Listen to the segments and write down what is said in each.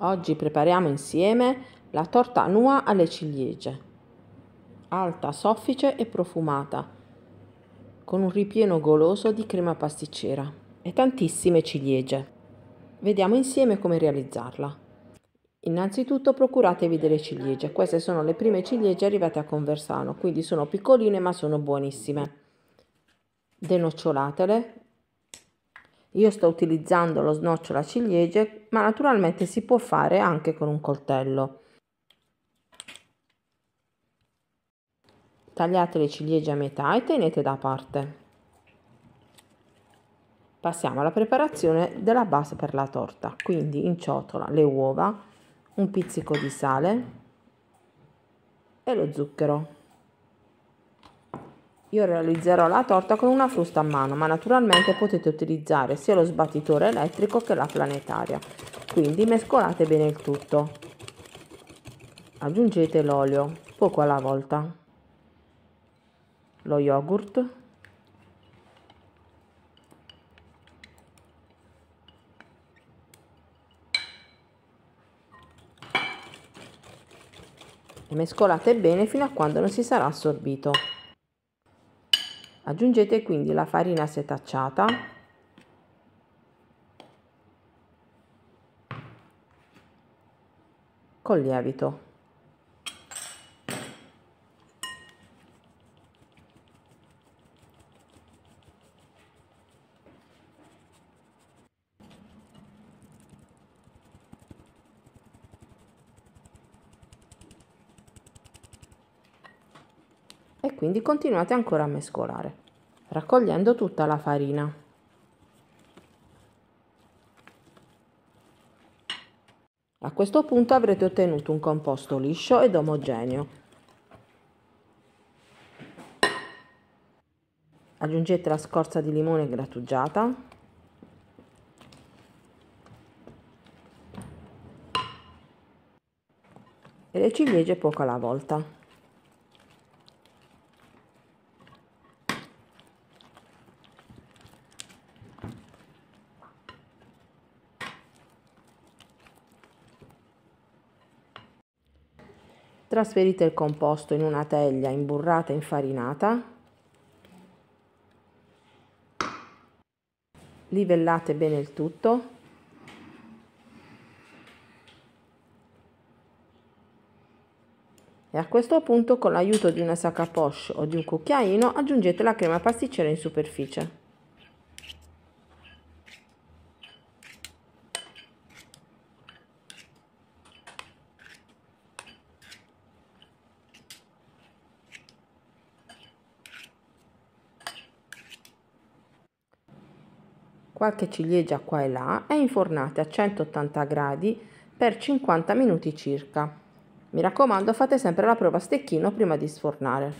Oggi prepariamo insieme la torta nua alle ciliegie, alta, soffice e profumata, con un ripieno goloso di crema pasticcera e tantissime ciliegie. Vediamo insieme come realizzarla. Innanzitutto procuratevi delle ciliegie, queste sono le prime ciliegie arrivate a Conversano, quindi sono piccoline ma sono buonissime. Denocciolatele io sto utilizzando lo snoccio ciliegie, ma naturalmente si può fare anche con un coltello. Tagliate le ciliegie a metà e tenete da parte. Passiamo alla preparazione della base per la torta. Quindi in ciotola le uova, un pizzico di sale e lo zucchero. Io realizzerò la torta con una frusta a mano, ma naturalmente potete utilizzare sia lo sbattitore elettrico che la planetaria. Quindi mescolate bene il tutto. Aggiungete l'olio, poco alla volta, lo yogurt, e mescolate bene fino a quando non si sarà assorbito. Aggiungete quindi la farina setacciata, con lievito. quindi continuate ancora a mescolare, raccogliendo tutta la farina. A questo punto avrete ottenuto un composto liscio ed omogeneo. Aggiungete la scorza di limone grattugiata, e le ciliegie poco alla volta. trasferite il composto in una teglia imburrata e infarinata, livellate bene il tutto, E a questo punto con l'aiuto di una sacca poche o di un cucchiaino aggiungete la crema pasticcera in superficie. qualche ciliegia qua e là e infornate a 180 gradi per 50 minuti circa. Mi raccomando fate sempre la prova a stecchino prima di sfornare.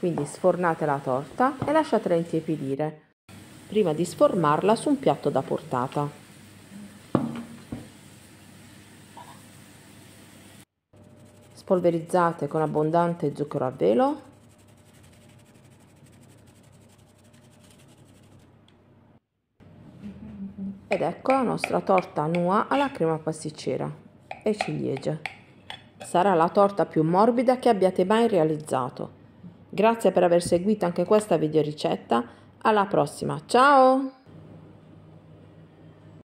Quindi sfornate la torta e lasciatela intiepidire prima di sformarla su un piatto da portata. Spolverizzate con abbondante zucchero a velo Ed ecco la nostra torta nua alla crema pasticcera e ciliegia Sarà la torta più morbida che abbiate mai realizzato. Grazie per aver seguito anche questa video ricetta Alla prossima, ciao!